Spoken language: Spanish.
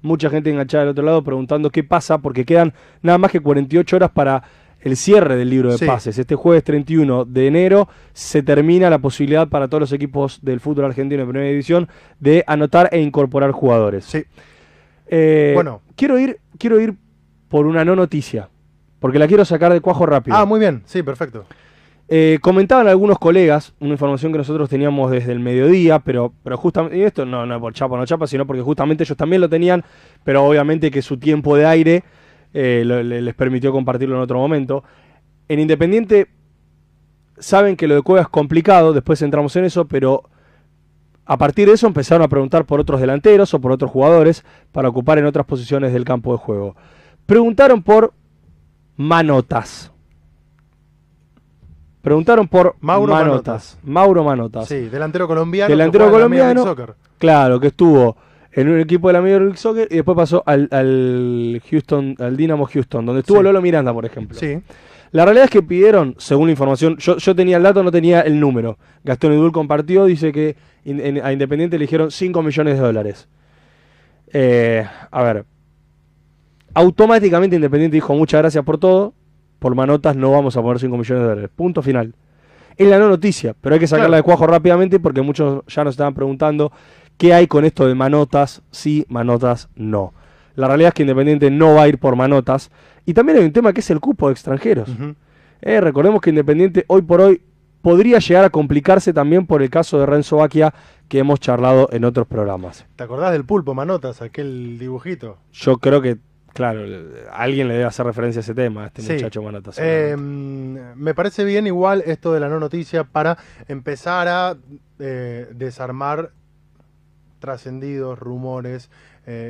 mucha gente enganchada del otro lado preguntando qué pasa, porque quedan nada más que 48 horas para el cierre del libro de pases. Este jueves 31 de enero se termina la posibilidad para todos los equipos del fútbol argentino de primera división de anotar e incorporar jugadores. Sí. Eh, bueno. Quiero ir, quiero ir por una no noticia, porque la quiero sacar de cuajo rápido. Ah, muy bien, sí, perfecto. Eh, comentaban algunos colegas una información que nosotros teníamos desde el mediodía, pero, pero justamente, esto no, no por chapa, no chapa, sino porque justamente ellos también lo tenían, pero obviamente que su tiempo de aire eh, les permitió compartirlo en otro momento. En Independiente saben que lo de Cueva es complicado, después entramos en eso, pero a partir de eso empezaron a preguntar por otros delanteros o por otros jugadores para ocupar en otras posiciones del campo de juego. Preguntaron por manotas. Preguntaron por Mauro Manotas. Mauro Manotas. Sí, delantero colombiano. Delantero colombiano. Claro, que estuvo en un equipo de la Major League Soccer y después pasó al, Houston, al Dinamo Houston, donde estuvo Lolo Miranda, por ejemplo. Sí. La realidad es que pidieron, según la información, yo, tenía el dato, no tenía el número. Gastón Edul compartió, dice que a Independiente le dijeron 5 millones de dólares. Eh, a ver. Automáticamente Independiente dijo muchas gracias por todo por manotas no vamos a poner 5 millones de dólares. Punto final. Es la no noticia, pero hay que sacarla de cuajo rápidamente porque muchos ya nos estaban preguntando qué hay con esto de manotas, sí, manotas, no. La realidad es que Independiente no va a ir por manotas. Y también hay un tema que es el cupo de extranjeros. Eh, recordemos que Independiente hoy por hoy podría llegar a complicarse también por el caso de Renzo que hemos charlado en otros programas. ¿Te acordás del pulpo Manotas, aquel dibujito? Yo creo que Claro, alguien le debe hacer referencia a ese tema, a este muchacho Manatazo. Em, me parece bien igual esto de la no noticia para empezar a eh, desarmar trascendidos, rumores, eh,